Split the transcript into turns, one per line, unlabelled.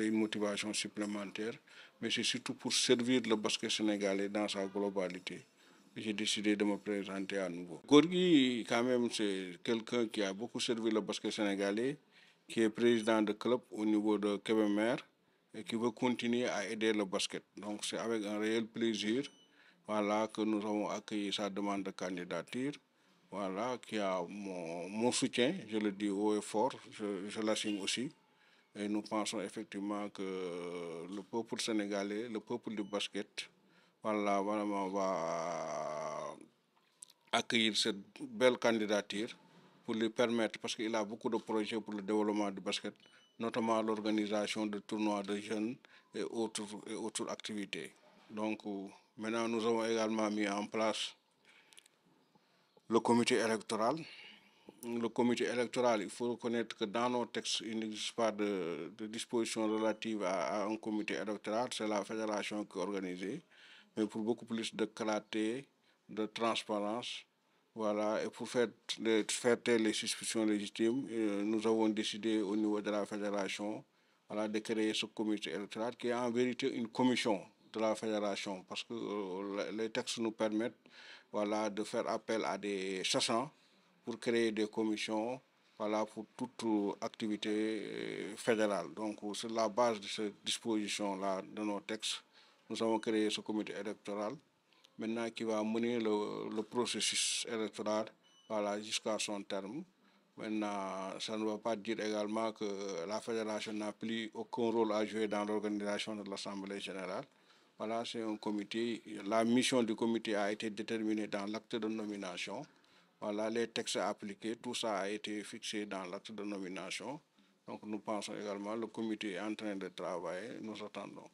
c'est une motivation supplémentaire, mais c'est surtout pour servir le basket sénégalais dans sa globalité. J'ai décidé de me présenter à nouveau. Gorgi, quand même, c'est quelqu'un qui a beaucoup servi le basket sénégalais, qui est président de club au niveau de Kebemer et qui veut continuer à aider le basket. Donc c'est avec un réel plaisir voilà, que nous avons accueilli sa demande de candidature voilà, qui a mon, soutien, je le dis haut et fort, je, je la signe aussi. Et nous pensons effectivement que euh, le peuple sénégalais, le peuple du basket, voilà, va accueillir cette belle candidature pour lui permettre, parce qu'il a beaucoup de projets pour le développement du basket, notamment l'organisation de tournois de jeunes et autres, et autres activités. Donc euh, maintenant, nous avons également mis en place le comité électoral le comité électoral, il faut reconnaître que dans nos textes, il n'existe pas de, de, disposition relative à, un comité électoral. C'est la fédération qui est organisée, mais pour beaucoup plus de clarté, de transparence. Voilà, et pour faire, de, les suspicions légitimes, euh, nous avons décidé au niveau de la fédération voilà, de créer ce comité électoral qui est en vérité une commission de la fédération parce que euh, les textes nous permettent voilà, de faire appel à des chassants pour créer des commissions voilà, pour toute activité euh, fédérale. Donc, sur la base de cette disposition-là de nos textes, nous avons créé ce comité électoral, maintenant qui va mener le, le processus électoral voilà, jusqu'à son terme. Maintenant, ça ne veut pas dire également que la fédération n'a plus aucun rôle à jouer dans l'organisation de l'Assemblée générale. Voilà, c'est un comité. La mission du comité a été déterminée dans l'acte de nomination. Voilà, les textes appliqués, tout ça a été fixé dans l'acte de nomination. Donc nous pensons également, le comité est en train de travailler, nous attendons.